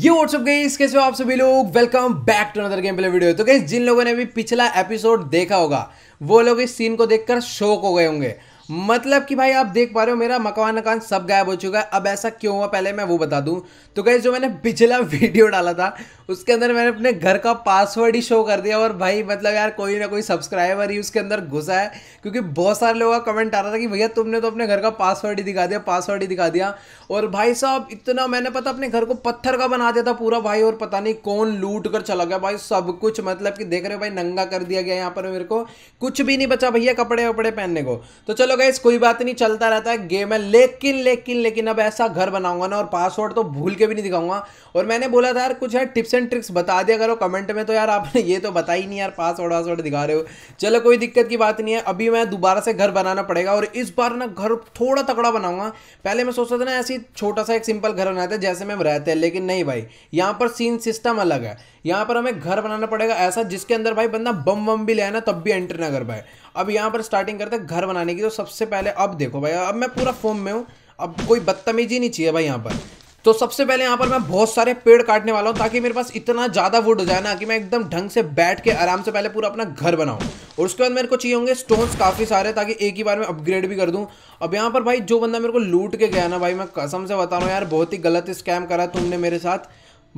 ये व्हाट्सअप गई कैसे हो आप सभी लोग welcome back to another gameplay video तो गई जिन लोगों ने भी पिछला एपिसोड देखा होगा वो लोग इस सीन को देखकर शौक हो गए होंगे मतलब कि भाई आप देख पा रहे हो मेरा मकान मकान सब गायब हो चुका है अब ऐसा क्यों हुआ पहले मैं वो बता दूं तो गई जो मैंने पिछला वीडियो डाला था उसके अंदर मैंने अपने घर का पासवर्ड ही शो कर दिया और भाई मतलब यार कोई ना कोई सब्सक्राइबर ही उसके अंदर घुसा है क्योंकि बहुत सारे लोगों का कमेंट आ रहा था कि भैया तुमने तो अपने घर का पासवर्ड ही दिखा दिया पासवर्ड ही दिखा दिया और भाई साहब इतना मैंने पता अपने घर को पत्थर का बना दिया था पूरा भाई और पता नहीं कौन लूट कर चला गया भाई सब कुछ मतलब कि देख रहे हो भाई नंगा कर दिया गया यहाँ पर मेरे को कुछ भी नहीं बचा भैया कपड़े वपड़े पहनने को तो चलो गई कोई बात नहीं चलता रहता है गेम है लेकिन लेकिन लेकिन अब ऐसा घर बनाऊंगा ना और पासवर्ड तो भूल के भी नहीं दिखाऊंगा और मैंने बोला था यार कुछ यार टिप्स एंड ट्रिक्स बता दिया करो कमेंट में तो यार आपने ये तो बता ही नहीं यार पासवर्ड वासवर्ड दिखा रहे हो चलो कोई दिक्कत की बात नहीं है अभी मैं दोबारा से घर बनाना पड़ेगा और इस बार ना घर थोड़ा तकड़ा बनाऊंगा पहले मैं सोचता था ना ऐसे छोटा सा एक सिंपल घर बनाते हैं जैसे में हम रहते हैं लेकिन नहीं भाई यहाँ पर सीन सिस्टम अलग है यहाँ पर हमें घर बनाना पड़ेगा ऐसा जिसके अंदर भाई बंदा बम वम भी लेना तब भी एंट्री ना कर पाए अब यहाँ पर स्टार्टिंग करते हैं घर बनाने की तो सबसे पहले अब देखो भाई अब मैं पूरा फॉर्म में हूँ अब कोई बदतमीजी नहीं चाहिए भाई यहाँ पर तो सबसे पहले यहाँ पर मैं बहुत सारे पेड़ काटने वाला हूँ ताकि मेरे पास इतना ज़्यादा वुड हो जाए ना कि मैं एकदम ढंग से बैठ के आराम से पहले पूरा अपना घर बनाऊँ और उसके बाद मेरे को चाहिए होंगे स्टोन्स काफ़ी सारे ताकि एक ही बार में अपग्रेड भी कर दूँ अब यहाँ पर भाई जो बंदा मेरे को लूट के गया ना भाई मैं कसम से बता रहा हूँ यार बहुत ही गलत स्कैम करा तुमने मेरे साथ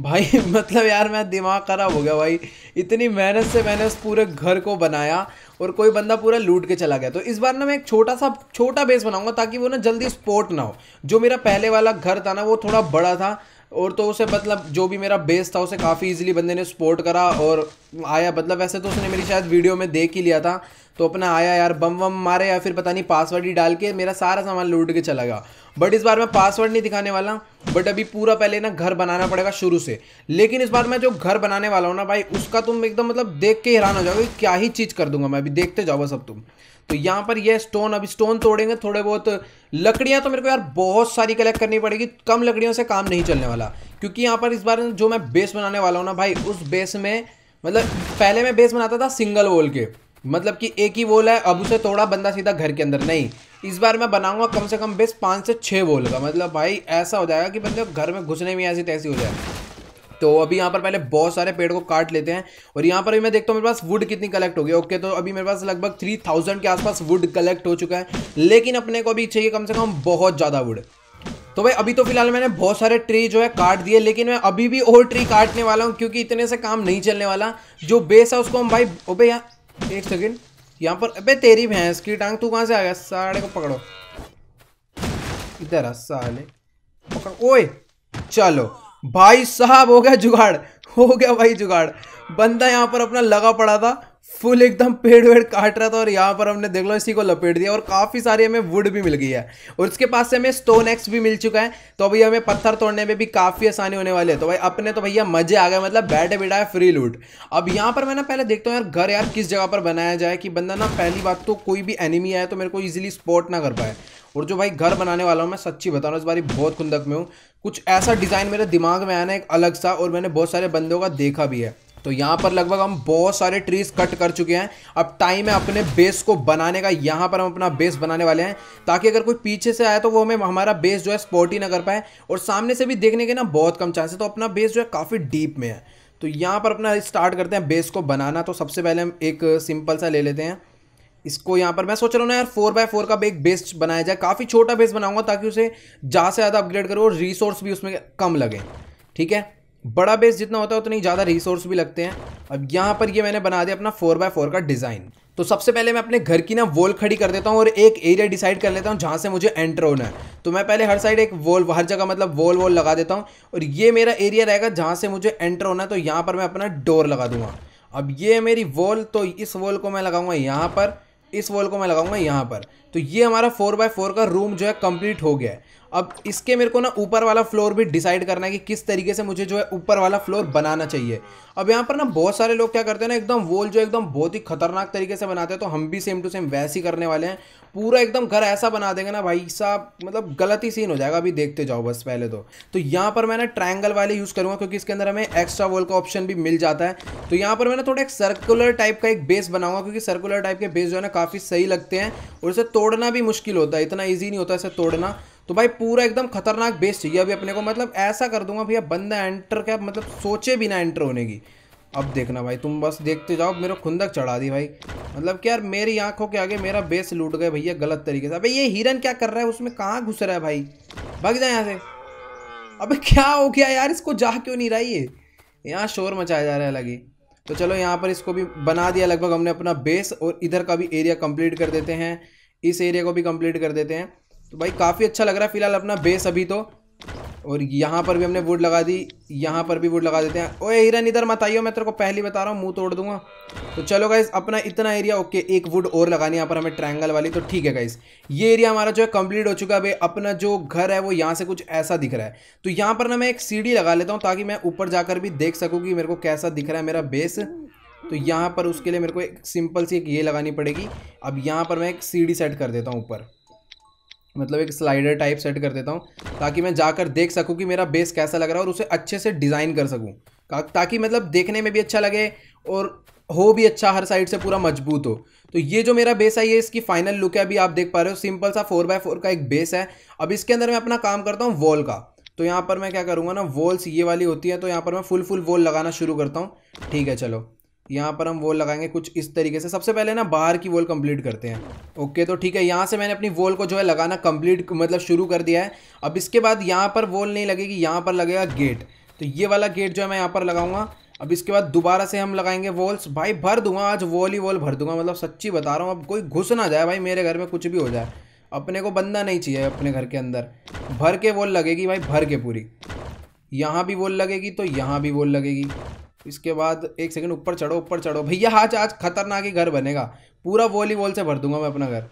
भाई मतलब यार मैं दिमाग ख़राब हो गया भाई इतनी मेहनत से मैंने उस पूरे घर को बनाया और कोई बंदा पूरा लूट के चला गया तो इस बार ना मैं एक छोटा सा छोटा बेस बनाऊंगा ताकि वो ना जल्दी स्पोर्ट ना हो जो मेरा पहले वाला घर था ना वो थोड़ा बड़ा था और तो उसे मतलब जो भी मेरा बेस था उसे काफ़ी इजीली बंदे ने सपोर्ट करा और आया मतलब वैसे तो उसने मेरी शायद वीडियो में देख ही लिया था तो अपना आया यार बम वम मारे या फिर पता नहीं पासवर्ड ही डाल के मेरा सारा सामान लूट के चला गया बट इस बार मैं पासवर्ड नहीं दिखाने वाला बट अभी पूरा पहले ना घर बनाना पड़ेगा शुरू से लेकिन इस बार मैं जो घर बनाने वाला हूँ ना भाई उसका तुम एकदम मतलब देख के हैरान हो जाओगे क्या ही चीज़ कर दूंगा मैं अभी देखते जाओ सब तुम तो यहाँ पर ये स्टोन अब स्टोन तोड़ेंगे थोड़े बहुत लकड़ियाँ तो मेरे को यार बहुत सारी कलेक्ट करनी पड़ेगी कम लकड़ियों से काम नहीं चलने वाला क्योंकि यहाँ पर इस बार जो मैं बेस बनाने वाला हूँ ना भाई उस बेस में मतलब पहले मैं बेस बनाता था सिंगल वॉल के मतलब कि एक ही वॉल है अब उसे तोड़ा बंदा सीधा घर के अंदर नहीं इस बार मैं बनाऊंगा कम से कम बेस पाँच से छः वॉल का मतलब भाई ऐसा हो जाएगा कि मतलब घर में घुसने में ऐसी तैसी हो जाए तो अभी यहाँ पर पहले बहुत सारे पेड़ को काट लेते हैं और यहाँ पर अभी मैं देखता हूँ मेरे पास वुड कितनी कलेक्ट हो गई ओके तो अभी मेरे पास लगभग थ्री थाउजेंड के आसपास वुड कलेक्ट हो चुका है लेकिन अपने को अभी चाहिए कम से कम बहुत ज़्यादा वुड तो भाई अभी तो फिलहाल मैंने बहुत सारे ट्री जो है काट दिए लेकिन मैं अभी भी और ट्री काटने वाला हूँ क्योंकि इतने से काम नहीं चलने वाला जो बेस है उसको हम भाई ओबे यहाँ एक सेकेंड यहाँ पर अबे तेरी भैंस की टांग तू कहाँ से आ गया साड़े को पकड़ो इधर आ साले पकड़ो ओए चलो भाई साहब हो गया जुगाड़ हो गया भाई जुगाड़ बंदा यहाँ पर अपना लगा पड़ा था फुल एकदम पेड़ वेड़ काट रहा था और यहाँ पर हमने देख लो इसी को लपेट दिया और काफ़ी सारी हमें वुड भी मिल गई है और उसके पास से हमें स्टोन एक्स भी मिल चुका है तो अभी हमें पत्थर तोड़ने में भी काफ़ी आसानी होने वाली है तो भाई अपने तो भैया मजे आ गए मतलब बैठे बिठाए फ्री लूट अब यहाँ पर मैं ना पहले देखता हूँ यार घर यार किस जगह पर बनाया जाए कि बंदा ना पहली बात तो कोई भी एनिमी आए तो मेरे को ईजिली स्पॉट ना कर पाए और जो भाई घर बनाने वाला हूँ मैं सच्ची बता रहा हूँ इस बारी बहुत खुंदक में हूँ कुछ ऐसा डिज़ाइन मेरे दिमाग में आया ना एक अलग सा और मैंने बहुत सारे बंदों का देखा भी है तो यहाँ पर लगभग हम बहुत सारे ट्रीज कट कर चुके हैं अब टाइम है अपने बेस को बनाने का यहाँ पर हम अपना बेस बनाने वाले हैं ताकि अगर कोई पीछे से आए तो वो हमें हमारा बेस जो है स्पॉट ही ना कर पाए और सामने से भी देखने के ना बहुत कम चांस है तो अपना बेस जो है काफ़ी डीप में है तो यहाँ पर अपना स्टार्ट करते हैं बेस को बनाना तो सबसे पहले हम एक सिंपल सा ले लेते हैं इसको यहाँ पर मैं सोच रहा हूँ ना यार फोर बाय फोर का एक बेस बनाया जाए काफ़ी छोटा बेस बनाऊंगा ताकि उसे ज़्यादा से ज़्यादा अपग्रेड करो और रिसोर्स भी उसमें कम लगे ठीक है बड़ा बेस जितना होता है उतनी ज़्यादा रिसोर्स भी लगते हैं अब यहाँ पर ये मैंने बना दिया अपना फोर बाय फोर का डिज़ाइन तो सबसे पहले मैं अपने घर की ना वॉल खड़ी कर देता हूँ और एक एरिया डिसाइड कर लेता हूँ जहाँ से मुझे एंटर होना है तो मैं पहले हर साइड एक वॉल हर जगह मतलब वॉल वॉल लगा देता हूँ और ये मेरा एरिया रहेगा जहाँ से मुझे एंटर होना है तो यहाँ पर मैं अपना डोर लगा दूंगा अब ये मेरी वॉल तो इस वॉल को मैं लगाऊंगा यहाँ पर इस वॉल को मैं लगाऊंगा यहाँ पर तो ये हमारा फोर बाय फोर का रूम जो है कंप्लीट हो गया है अब इसके मेरे को ना ऊपर वाला फ्लोर भी डिसाइड करना है कि किस तरीके से मुझे जो है ऊपर वाला फ्लोर बनाना चाहिए अब यहाँ पर ना बहुत सारे लोग क्या करते हैं ना एकदम वॉल जो एकदम बहुत ही खतरनाक तरीके से बनाते हैं तो हम भी सेम टू सेम वैसे ही करने वाले हैं पूरा एकदम घर ऐसा बना देंगे ना भाई साहब मतलब गलत ही सीन हो जाएगा अभी देखते जाओ बस पहले तो तो यहाँ पर मैं ना ट्रायंगल वाले यूज़ करूँगा क्योंकि इसके अंदर हमें एक्स्ट्रा वॉल का ऑप्शन भी मिल जाता है तो यहाँ पर मैं थोड़ा एक सर्कुलर टाइप का एक बेस बनाऊंगा क्योंकि सर्कुलर टाइप के बेस जो है ना काफ़ी सही लगते हैं और इसे तोड़ना भी मुश्किल होता है इतना ईजी नहीं होता इसे तोड़ना तो भाई पूरा एकदम खतरनाक बेस चाहिए अभी अपने को मतलब ऐसा कर दूंगा भैया बंदा एंटर क्या मतलब सोचे भी ना एंटर होने की अब देखना भाई तुम बस देखते जाओ मेरे खुंदक चढ़ा दी भाई मतलब कि यार मेरी आंखों के आगे मेरा बेस लूट गए भैया गलत तरीके से अबे ये हिरन क्या कर रहा है उसमें कहाँ घुस रहा है भाई भाग जाए यहाँ से अबे क्या हो गया यार इसको जा क्यों नहीं रहा ये यहाँ शोर मचाया जा रहा है अलग ही तो चलो यहाँ पर इसको भी बना दिया लगभग हमने अपना बेस और इधर का भी एरिया कम्प्लीट कर देते हैं इस एरिया को भी कम्प्लीट कर देते हैं तो भाई काफ़ी अच्छा लग रहा है फिलहाल अपना बेस अभी तो और यहाँ पर भी हमने वुड लगा दी यहाँ पर भी वुड लगा देते हैं ओए हिरन इधर मत आइयो मैं तेरे को पहली बता रहा हूँ मुंह तोड़ दूंगा तो चलो गाइस अपना इतना एरिया ओके एक वुड और लगानी यहाँ पर हमें ट्रायंगल वाली तो ठीक है गाइस ये एरिया हमारा जो है कंप्लीट हो चुका है भाई अपना जो घर है वो यहाँ से कुछ ऐसा दिख रहा है तो यहाँ पर ना मैं एक सीढ़ी लगा लेता हूँ ताकि मैं ऊपर जाकर भी देख सकूँ कि मेरे को कैसा दिख रहा है मेरा बेस तो यहाँ पर उसके लिए मेरे को एक सिंपल सी एक ये लगानी पड़ेगी अब यहाँ पर मैं एक सीढ़ी सेट कर देता हूँ ऊपर मतलब एक स्लाइडर टाइप सेट कर देता हूँ ताकि मैं जाकर देख सकूँ कि मेरा बेस कैसा लग रहा है और उसे अच्छे से डिज़ाइन कर सकूँ ताकि मतलब देखने में भी अच्छा लगे और हो भी अच्छा हर साइड से पूरा मजबूत हो तो ये जो मेरा बेस है ये इसकी फाइनल लुक है अभी आप देख पा रहे हो सिंपल सा फोर बाय फोर का एक बेस है अब इसके अंदर मैं अपना काम करता हूँ वॉल का तो यहाँ पर मैं क्या करूँगा ना वॉल्स ये वाली होती है तो यहाँ पर मैं फुल फुल वॉल लगाना शुरू करता हूँ ठीक है चलो यहाँ पर हम वॉल लगाएंगे कुछ इस तरीके से सबसे पहले ना बाहर की वॉल कंप्लीट करते हैं ओके तो ठीक है यहाँ से मैंने अपनी वॉल को जो है लगाना कंप्लीट मतलब शुरू कर दिया है अब इसके बाद यहाँ पर वॉल नहीं लगेगी यहाँ पर लगेगा गेट तो ये वाला गेट जो है मैं यहाँ पर लगाऊंगा अब इसके बाद दोबारा से हम लगाएंगे वॉल्स भाई भर दूंगा आज वॉल ही वॉल भर दूंगा मतलब सच्ची बता रहा हूँ अब कोई घुस ना जाए भाई मेरे घर में कुछ भी हो जाए अपने को बंदा नहीं चाहिए अपने घर के अंदर भर के वॉल लगेगी भाई भर के पूरी यहाँ भी वॉल लगेगी तो यहाँ भी वॉल लगेगी इसके बाद एक सेकंड ऊपर चढ़ो ऊपर चढ़ो भैया आज आज खतरनाक ही घर बनेगा पूरा वॉलीबॉल से भर दूंगा मैं अपना घर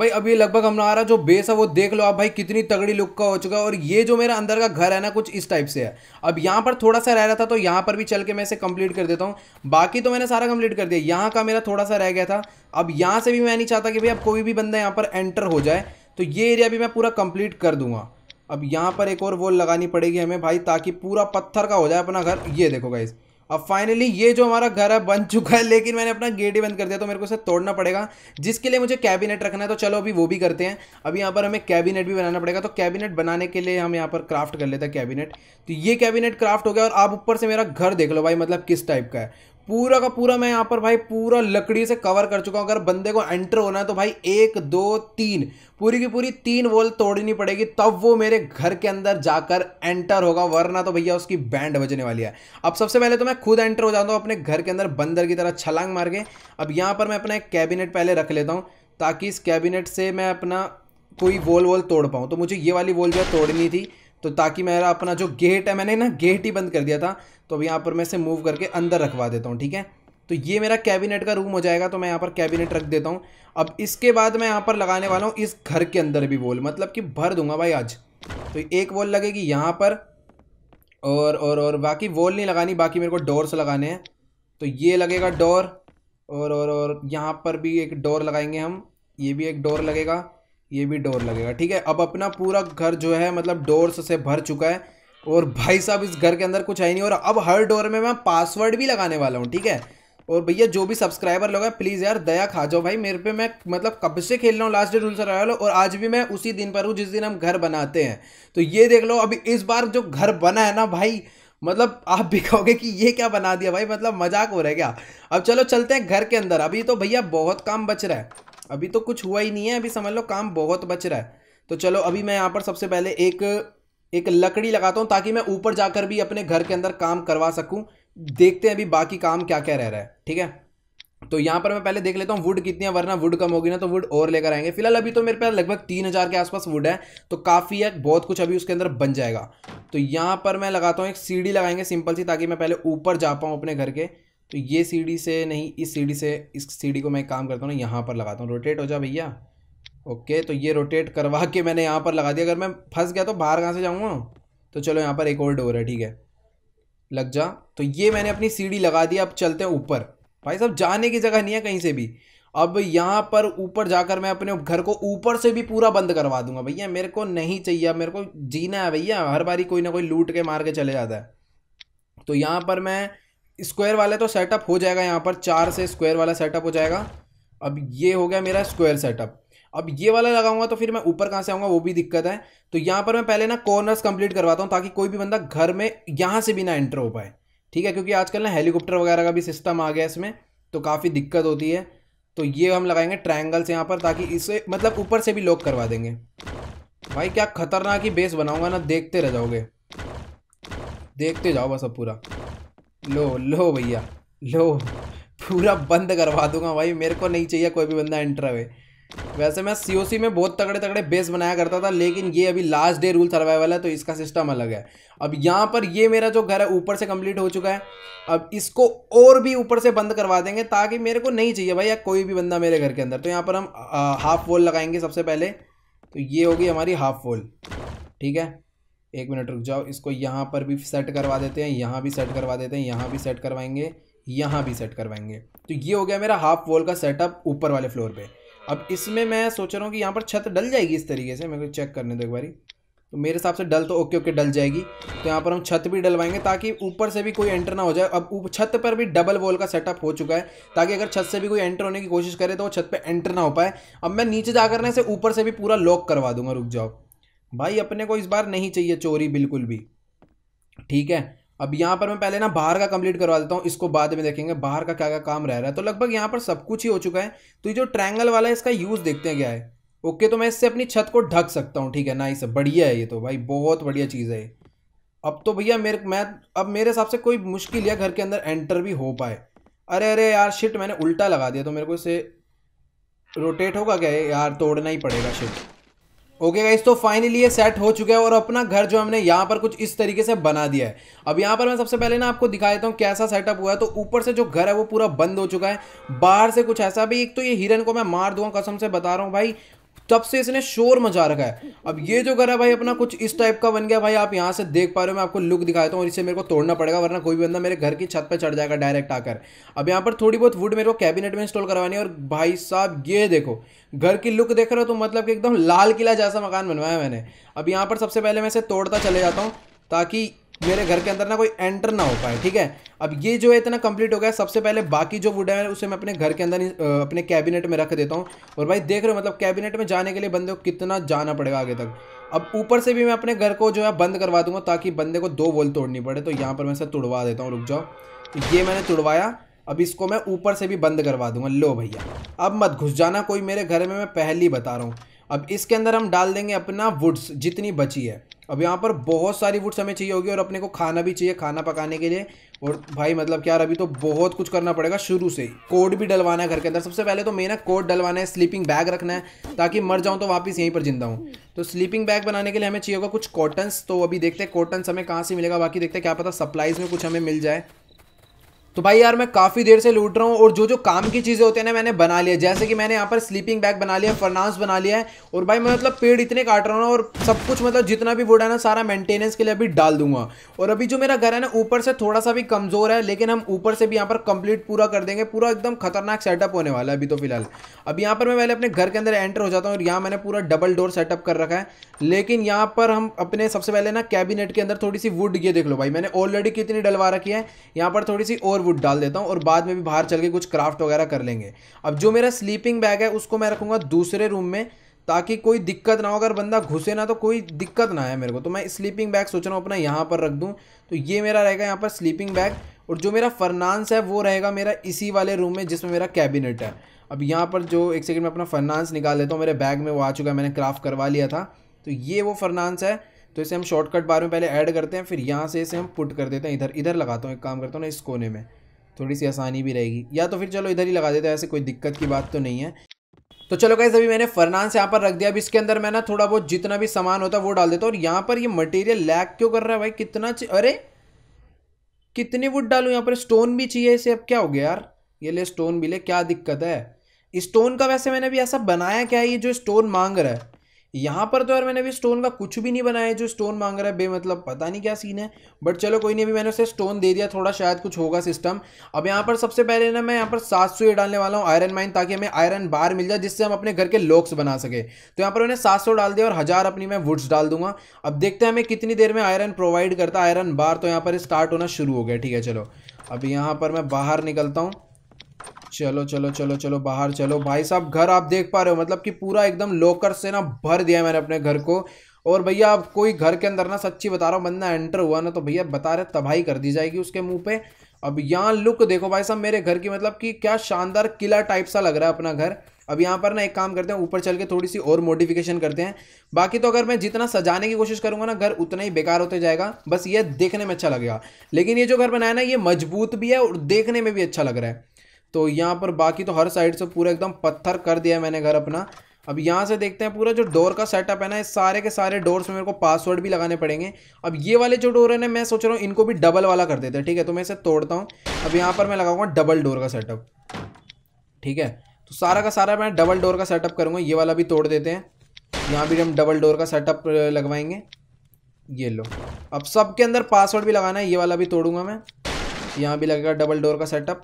भाई अब ये लगभग हमारा जो बेस है वो देख लो आप भाई कितनी तगड़ी लुक का हो चुका है और ये जो मेरा अंदर का घर है ना कुछ इस टाइप से है अब यहाँ पर थोड़ा सा रह रहा था तो यहाँ पर भी चल के मैं इसे कंप्लीट कर देता हूँ बाकी तो मैंने सारा कंप्लीट कर दिया यहाँ का मेरा थोड़ा सा रह गया था अब यहाँ से भी मैं नहीं चाहता कि भाई अब कोई भी बंदा यहाँ पर एंटर हो जाए तो ये एरिया भी मैं पूरा कंप्लीट कर दूंगा अब यहाँ पर एक और वॉल लगानी पड़ेगी हमें भाई ताकि पूरा पत्थर का हो जाए अपना घर ये देखो गाइज़ अब फाइनली ये जो हमारा घर है बन चुका है लेकिन मैंने अपना गेट ही बंद कर दिया तो मेरे को उसे तोड़ना पड़ेगा जिसके लिए मुझे कैबिनेट रखना है तो चलो अभी वो भी करते हैं अभी यहाँ पर हमें कैबिनेट भी बनाना पड़ेगा तो कैबिनेट बनाने के लिए हम यहाँ पर क्राफ्ट कर लेते हैं कैबिनेट तो ये कैबिनेट क्राफ्ट हो गया और आप ऊपर से मेरा घर देख लो भाई मतलब किस टाइप का है पूरा का पूरा मैं यहाँ पर भाई पूरा लकड़ी से कवर कर चुका हूँ अगर बंदे को एंटर होना है तो भाई एक दो तीन पूरी की पूरी तीन वॉल तोड़नी पड़ेगी तब वो मेरे घर के अंदर जाकर एंटर होगा वरना तो भैया उसकी बैंड बजने वाली है अब सबसे पहले तो मैं खुद एंटर हो जाता हूँ अपने घर के अंदर बंदर की तरह छलांग मार के अब यहाँ पर मैं अपना एक कैबिनेट पहले रख लेता हूँ ताकि इस कैबिनेट से मैं अपना कोई वॉल वॉल तोड़ पाऊँ तो मुझे ये वाली वॉल जो है तोड़नी थी तो ताकि मेरा अपना जो गेट है मैंने ना गेट ही बंद कर दिया था तो अब यहाँ पर मैं इसे मूव करके अंदर रखवा देता हूँ ठीक है तो ये मेरा कैबिनेट का रूम हो जाएगा तो मैं यहाँ पर कैबिनेट रख देता हूँ अब इसके बाद मैं यहाँ पर लगाने वाला हूँ इस घर के अंदर भी वॉल मतलब कि भर दूंगा भाई आज तो एक वॉल लगेगी यहाँ पर और और और बाकी वॉल नहीं लगानी बाकी मेरे को डोर्स लगाने हैं तो ये लगेगा डोर और और और यहाँ पर भी एक डोर लगाएंगे हम ये भी एक डोर लगेगा ये भी डोर लगेगा ठीक है अब अपना पूरा घर जो है मतलब डोर से भर चुका है और भाई साहब इस घर के अंदर कुछ है नहीं और अब हर डोर में मैं पासवर्ड भी लगाने वाला हूँ ठीक है और भैया जो भी सब्सक्राइबर लोग हैं प्लीज़ यार दया खा जाओ भाई मेरे पे मैं मतलब कब से खेल रहा हूँ लास्ट डे रूल रहा रॉयल और आज भी मैं उसी दिन पर हूँ जिस दिन हम घर बनाते हैं तो ये देख लो अभी इस बार जो घर बना है ना भाई मतलब आप भी कहोगे कि ये क्या बना दिया भाई मतलब मजाक हो रहा है क्या अब चलो चलते हैं घर के अंदर अभी तो भैया बहुत काम बच रहा है अभी तो कुछ हुआ ही नहीं है अभी समझ लो काम बहुत बच रहा है तो चलो अभी मैं यहाँ पर सबसे पहले एक एक लकड़ी लगाता हूँ ताकि मैं ऊपर जाकर भी अपने घर के अंदर काम करवा सकूँ देखते हैं अभी बाकी काम क्या क्या रह रहा है ठीक है तो यहाँ पर मैं पहले देख लेता हूँ वुड कितनी है वरना वुड कम होगी ना तो वुड और लेकर आएंगे फिलहाल अभी तो मेरे पास लगभग तीन हज़ार के आसपास वुड है तो काफ़ी है बहुत कुछ अभी उसके अंदर बन जाएगा तो यहाँ पर मैं लगाता हूँ एक सीढ़ी लगाएंगे सिंपल सी ताकि मैं पहले ऊपर जा पाऊँ अपने घर के तो ये सीढ़ी से नहीं इस सीढ़ी से इस सीढ़ी को मैं काम करता हूँ ना यहाँ पर लगाता हूँ रोटेट हो जा भैया ओके तो ये रोटेट करवा के मैंने यहाँ पर लगा दिया अगर मैं फंस गया तो बाहर कहाँ से जाऊँगा तो चलो यहाँ पर एक और डोर है ठीक है लग जा तो ये मैंने अपनी सीढ़ी लगा दी अब चलते हैं ऊपर भाई साहब जाने की जगह नहीं है कहीं से भी अब यहाँ पर ऊपर जाकर मैं अपने घर को ऊपर से भी पूरा बंद करवा दूंगा भैया मेरे को नहीं चाहिए अब मेरे को जीना है भैया हर बारी कोई ना कोई लूट के मार के चले जाता है तो यहाँ पर मैं स्क्वायर वाले तो सेटअप हो जाएगा यहाँ पर चार से स्क्वायर वाला सेटअप हो जाएगा अब ये हो गया मेरा स्क्वायर सेटअप अब ये वाला लगाऊंगा तो फिर मैं ऊपर कहाँ से आऊँगा वो भी दिक्कत है तो यहाँ पर मैं पहले ना कॉर्नर्स कंप्लीट करवाता हूँ ताकि कोई भी बंदा घर में यहाँ से भी ना एंटर हो पाए ठीक है क्योंकि आजकल ना हेलीकॉप्टर वगैरह का भी सिस्टम आ गया इसमें तो काफ़ी दिक्कत होती है तो ये हम लगाएंगे से यहाँ पर ताकि इसे मतलब ऊपर से भी लॉक करवा देंगे भाई क्या खतरनाक ही बेस बनाऊंगा ना देखते रह जाओगे देखते जाओ बस अब पूरा लो लो भैया लो पूरा बंद करवा दूंगा भाई मेरे को नहीं चाहिए कोई भी बंदा एंटर हुए वैसे मैं सीओसी में बहुत तगड़े तगड़े बेस बनाया करता था लेकिन ये अभी लास्ट डे रूल सर्वाइवल है तो इसका सिस्टम अलग है अब यहाँ पर ये मेरा जो घर है ऊपर से कंप्लीट हो चुका है अब इसको और भी ऊपर से बंद करवा देंगे ताकि मेरे को नहीं चाहिए भाई या कोई भी बंदा मेरे घर के अंदर तो यहाँ पर हम हाफ वॉल लगाएंगे सबसे पहले तो ये होगी हमारी हाफ वॉल ठीक है एक मिनट रुक जाओ इसको यहाँ पर भी सेट करवा देते हैं यहाँ भी सेट करवा देते हैं यहाँ भी सेट करवाएंगे यहाँ भी सेट करवाएंगे तो ये हो गया मेरा हाफ वॉल का सेटअप ऊपर वाले फ्लोर पे अब इसमें मैं सोच रहा हूँ कि यहाँ पर छत डल जाएगी इस तरीके से मेरे को चेक करने दो एक बारी तो मेरे हिसाब से डल तो ओके ओके डल जाएगी तो यहाँ पर हम छत भी डलवाएंगे ताकि ऊपर से भी कोई एंटर ना हो जाए अब छत पर भी डबल वॉल का सेटअप हो चुका है ताकि अगर छत से भी कोई एंटर होने की कोशिश करे तो वो छत पर एंटर ना हो पाए अब मैं नीचे जाकर ना इसे ऊपर से भी पूरा लॉक करवा दूंगा रुक जाओ भाई अपने को इस बार नहीं चाहिए चोरी बिल्कुल भी ठीक है अब यहाँ पर मैं पहले ना बाहर का कंप्लीट करवा देता हूँ इसको बाद में देखेंगे बाहर का क्या क्या काम रह रहा है तो लगभग यहाँ पर सब कुछ ही हो चुका है तो ये जो ट्रायंगल वाला है इसका यूज़ देखते हैं क्या है ओके तो मैं इससे अपनी छत को ढक सकता हूँ ठीक है ना इसे बढ़िया है ये तो भाई बहुत बढ़िया चीज़ है अब तो भैया मेरे मैं अब मेरे हिसाब से कोई मुश्किल या घर के अंदर एंटर भी हो पाए अरे अरे यार शिट मैंने उल्टा लगा दिया तो मेरे को इसे रोटेट होगा क्या यार तोड़ना ही पड़ेगा शिट ओके गाइस तो फाइनली ये सेट हो चुका है और अपना घर जो हमने यहाँ पर कुछ इस तरीके से बना दिया है अब यहाँ पर मैं सबसे पहले ना आपको दिखा देता हूँ कैसा सेटअप हुआ है तो ऊपर से जो घर है वो पूरा बंद हो चुका है बाहर से कुछ ऐसा भी एक तो ये हिरन को मैं मार दूंगा कसम से बता रहा हूँ भाई तब से इसने शोर मचा रखा है अब ये जो घर है भाई अपना कुछ इस टाइप का बन गया भाई आप यहाँ से देख पा रहे हो मैं आपको लुक दिखा देता हूँ और इसे मेरे को तोड़ना पड़ेगा वरना कोई भी बंदा मेरे घर की छत पर चढ़ जाएगा डायरेक्ट आकर अब यहाँ पर थोड़ी बहुत वुड मेरे को कैबिनेट में इंस्टॉल करवानी है और भाई साहब ये देखो घर की लुक देख रहे हो तो मतलब कि एकदम लाल किला जैसा मकान बनवाया मैंने अब यहाँ पर सबसे पहले मैं इसे तोड़ता चले जाता हूँ ताकि मेरे घर के अंदर ना कोई एंटर ना हो पाए ठीक है अब ये जो है इतना कंप्लीट हो गया सबसे पहले बाकी जो वुड है उसे मैं अपने घर के अंदर अपने कैबिनेट में रख देता हूँ और भाई देख रहे हो मतलब कैबिनेट में जाने के लिए बंदे को कितना जाना पड़ेगा आगे तक अब ऊपर से भी मैं अपने घर को जो है बंद करवा दूंगा ताकि बंदे को दो वोल तोड़नी पड़े तो यहाँ पर मैं इसे तुड़वा देता हूँ रुक जाओ तो ये मैंने तुड़वाया अब इसको मैं ऊपर से भी बंद करवा दूंगा लो भैया अब मत घुस जाना कोई मेरे घर में मैं पहली बता रहा हूँ अब इसके अंदर हम डाल देंगे अपना वुड्स जितनी बची है अब यहाँ पर बहुत सारी वुड्स हमें चाहिए होगी और अपने को खाना भी चाहिए खाना पकाने के लिए और भाई मतलब क्या अभी तो बहुत कुछ करना पड़ेगा शुरू से ही कोड भी डलवाना है घर के अंदर सबसे पहले तो मेरा कोड डलवाना है स्लीपिंग बैग रखना है ताकि मर जाऊँ तो वापस यहीं पर जिंदा हूँ तो स्लीपिंग बैग बनाने के लिए हमें चाहिए होगा कुछ कॉटन्स तो अभी देखते हैं कॉटन्स हमें कहाँ से मिलेगा बाकी देखते हैं क्या पता सप्लाईज में कुछ हमें मिल जाए तो भाई यार मैं काफ़ी देर से लूट रहा हूँ और जो जो काम की चीज़ें होती हैं ना मैंने बना लिया जैसे कि मैंने यहाँ पर स्लीपिंग बैग बना लिया फरनास बना लिया है और भाई मैं मतलब पेड़ इतने काट रहा हूँ और सब कुछ मतलब जितना भी वुड है ना सारा मेंटेनेंस के लिए अभी डाल दूंगा और अभी जो मेरा घर है ना ऊपर से थोड़ा सा भी कमज़ोर है लेकिन हम ऊपर से भी यहाँ पर कंप्लीट पूरा कर देंगे पूरा एकदम खतरनाक सेटअप होने वाला है अभी तो फिलहाल अब यहाँ पर मैं पहले अपने घर के अंदर एंटर हो जाता हूँ और यहाँ मैंने पूरा डबल डोर सेटअप कर रखा है लेकिन यहाँ पर हम अपने सबसे पहले ना कैबिनेट के अंदर थोड़ी सी वुड ये देख लो भाई मैंने ऑलरेडी कितनी डलवा रखी है यहाँ पर थोड़ी सी और और वुड डाल देता हूँ और बाद में भी बाहर चल के कुछ क्राफ्ट वगैरह कर लेंगे अब जो मेरा स्लीपिंग बैग है उसको मैं रखूँगा दूसरे रूम में ताकि कोई दिक्कत ना हो अगर बंदा घुसे ना तो कोई दिक्कत ना आए मेरे को तो मैं स्लीपिंग बैग सोच रहा हूँ अपना यहाँ पर रख दूँ तो ये मेरा रहेगा यहाँ पर स्लीपिंग बैग और जो मेरा फरनांस है वो रहेगा मेरा इसी वाले रूम में जिसमें मेरा कैबिनेट है अब यहाँ पर जो एक सेकंड में अपना फरनांस निकाल लेता हूँ मेरे बैग में वो आ चुका है मैंने क्राफ्ट करवा लिया था तो ये वो फरनांस है तो इसे हम शॉर्टकट बार में पहले ऐड करते हैं फिर यहाँ से इसे हम पुट कर देते हैं इधर इधर लगाता हूँ एक काम करता हूँ ना इस कोने में थोड़ी सी आसानी भी रहेगी या तो फिर चलो इधर ही लगा देते हैं ऐसे कोई दिक्कत की बात तो नहीं है तो चलो गाइज अभी मैंने फरनान से यहाँ पर रख दिया अभी इसके अंदर मैं ना थोड़ा बहुत जितना भी सामान होता है वो डाल देता हूँ और यहाँ पर ये मटेरियल लैक क्यों कर रहा है भाई कितना अरे कितने वुड डालूँ यहाँ पर स्टोन भी चाहिए इसे अब क्या हो गया यार ये ले स्टोन भी ले क्या दिक्कत है स्टोन का वैसे मैंने भी ऐसा बनाया क्या है ये जो स्टोन मांग रहा है यहाँ पर तो यार मैंने अभी स्टोन का कुछ भी नहीं बनाया जो स्टोन मांग रहा है बे मतलब पता नहीं क्या सीन है बट चलो कोई नहीं अभी मैंने उसे स्टोन दे दिया थोड़ा शायद कुछ होगा सिस्टम अब यहाँ पर सबसे पहले ना मैं यहाँ पर सात सौ डालने वाला हूँ आयरन माइन ताकि हमें आयरन बार मिल जाए जिससे हम अपने घर के लॉक्स बना सके तो यहाँ पर मैंने सात डाल दिया और हज़ार अपनी मैं वुड्स डाल दूंगा अब देखते हैं हमें कितनी देर में आयरन प्रोवाइड करता आयरन बार तो यहाँ पर स्टार्ट होना शुरू हो गया ठीक है चलो अब यहाँ पर मैं बाहर निकलता हूँ चलो चलो चलो चलो बाहर चलो भाई साहब घर आप देख पा रहे हो मतलब कि पूरा एकदम लोकर से ना भर दिया मैंने अपने घर को और भैया आप कोई घर के अंदर ना सच्ची बता रहा हूँ बंदा एंटर हुआ ना तो भैया बता रहे तबाही कर दी जाएगी उसके मुंह पे अब यहाँ लुक देखो भाई साहब मेरे घर की मतलब कि क्या शानदार किला टाइप सा लग रहा है अपना घर अब यहाँ पर ना एक काम करते हैं ऊपर चल के थोड़ी सी और मॉडिफिकेशन करते हैं बाकी तो अगर मैं जितना सजाने की कोशिश करूंगा ना घर उतना ही बेकार होते जाएगा बस ये देखने में अच्छा लगेगा लेकिन ये जो घर बनाया ना ये मजबूत भी है और देखने में भी अच्छा लग रहा है तो यहाँ पर बाकी तो हर साइड से पूरा एकदम पत्थर कर दिया है मैंने घर अपना अब यहाँ से देखते हैं पूरा जो डोर का सेटअप है ना ये सारे के सारे डोर्स में मेरे को पासवर्ड भी लगाने पड़ेंगे अब ये वाले जो डोर है ना मैं सोच रहा हूँ इनको भी डबल वाला कर देते हैं ठीक है तो मैं इसे तोड़ता हूँ अब यहाँ पर मैं लगाऊंगा डबल डोर का सेटअप ठीक है तो सारा का सारा मैं डबल डोर का सेटअप करूँगा ये वाला भी तोड़ देते हैं यहाँ भी हम डबल डोर का सेटअप लगवाएंगे ये लो अब के अंदर पासवर्ड भी लगाना है ये वाला भी तोड़ूंगा मैं यहाँ भी लगेगा डबल डोर का सेटअप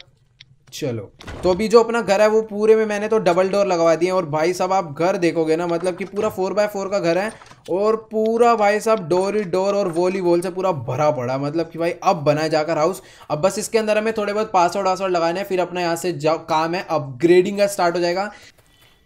चलो तो अभी जो अपना घर है वो पूरे में मैंने तो डबल डोर लगवा दिए और भाई साहब आप घर देखोगे ना मतलब कि पूरा फोर बाय फोर का घर है और पूरा भाई साहब डोर ही डोर और वॉली वॉल से पूरा भरा पड़ा मतलब कि भाई अब बना जाकर हाउस अब बस इसके अंदर हमें थोड़े बहुत पासवर्ड वासवर्ड लगाने हैं फिर अपना यहाँ से काम है अपग्रेडिंग का स्टार्ट हो जाएगा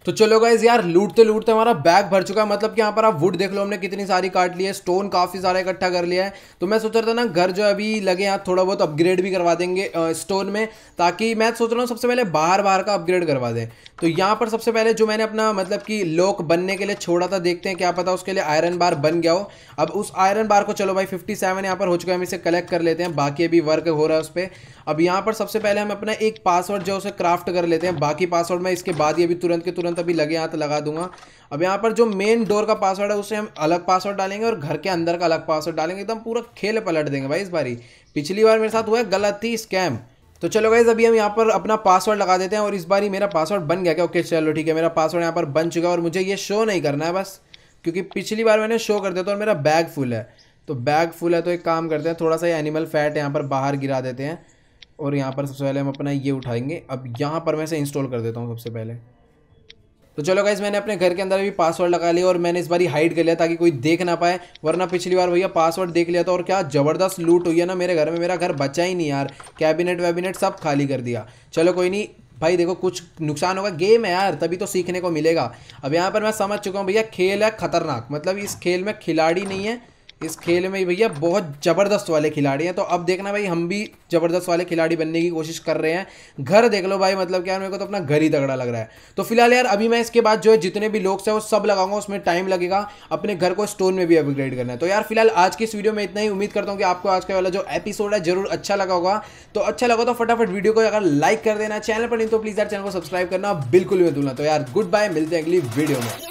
तो चलो गाइज यार लूटते लूटते हमारा बैग भर चुका है मतलब कि यहाँ पर आप वुड देख लो हमने कितनी सारी काट ली है स्टोन काफ़ी सारा इकट्ठा कर लिया है तो मैं सोच रहा था ना घर जो अभी लगे यहाँ थोड़ा बहुत अपग्रेड भी करवा देंगे स्टोन में ताकि मैं सोच रहा हूँ सबसे पहले बाहर बाहर का अपग्रेड करवा दें तो यहाँ पर सबसे पहले जो मैंने अपना मतलब कि लोक बनने के लिए छोड़ा था देखते हैं क्या पता उसके लिए आयरन बार बन गया हो अब उस आयरन बार को चलो भाई फिफ्टी सेवन पर हो चुका है हम इसे कलेक्ट कर लेते हैं बाकी अभी वर्क हो रहा है उस पर अब यहाँ पर सबसे पहले हम अपना एक पासवर्ड जो उसे क्राफ्ट कर लेते हैं बाकी पासवर्ड में इसके बाद ही अभी तुरंत के तुरंत तुरंत अभी लगे हाथ लगा दूंगा अब यहाँ पर जो मेन डोर का पासवर्ड है उसे हम अलग पासवर्ड डालेंगे और घर के अंदर का अलग पासवर्ड डालेंगे एकदम पूरा खेल पलट देंगे भाई इस बारी पिछली बार मेरे साथ हुआ है गलत ही स्कैम तो चलो गाइज अभी हम यहाँ पर अपना पासवर्ड लगा देते हैं और इस बार ही मेरा पासवर्ड बन गया क्या ओके चलो ठीक है मेरा पासवर्ड यहाँ पर बन चुका है और मुझे ये शो नहीं करना है बस क्योंकि पिछली बार मैंने शो कर दिया था और मेरा बैग फुल है तो बैग फुल है तो एक काम करते हैं थोड़ा सा ये एनिमल फैट यहाँ पर बाहर गिरा देते हैं और यहाँ पर सबसे पहले हम अपना ये उठाएंगे अब यहाँ पर मैं इसे इंस्टॉल कर देता हूँ सबसे पहले तो चलो गाइज मैंने अपने घर के अंदर भी पासवर्ड लगा लिया और मैंने इस बार हाइड कर लिया ताकि कोई देख ना पाए वरना पिछली बार भैया पासवर्ड देख लिया था और क्या ज़बरदस्त लूट हुई है ना मेरे घर में मेरा घर बचा ही नहीं यार कैबिनेट वैबिनेट सब खाली कर दिया चलो कोई नहीं भाई देखो कुछ नुकसान होगा गेम है यार तभी तो सीखने को मिलेगा अब यहाँ पर मैं समझ चुका हूँ भैया खेल है खतरनाक मतलब इस खेल में खिलाड़ी नहीं है इस खेल में भैया बहुत ज़बरदस्त वाले खिलाड़ी हैं तो अब देखना भाई हम भी ज़बरदस्त वाले खिलाड़ी बनने की कोशिश कर रहे हैं घर देख लो भाई मतलब क्या मेरे को तो अपना घर ही तगड़ा लग रहा है तो फिलहाल यार अभी मैं इसके बाद जो है जितने भी लोग हैं वो सब लगाऊंगा उसमें टाइम लगेगा अपने घर को स्टोन में भी अपग्रेड करना है तो यार फिलहाल आज की इस वीडियो में इतना ही उम्मीद करता हूँ कि आपको आज का वाला जो एपिसोड है जरूर अच्छा लगा होगा तो अच्छा लगा तो फटाफट वीडियो को अगर लाइक कर देना चैनल पर नहीं तो प्लीज़ यार चैनल को सब्सक्राइब करना बिल्कुल भी दूंगा तो यार गुड बाय मिलते हैं अगली वीडियो में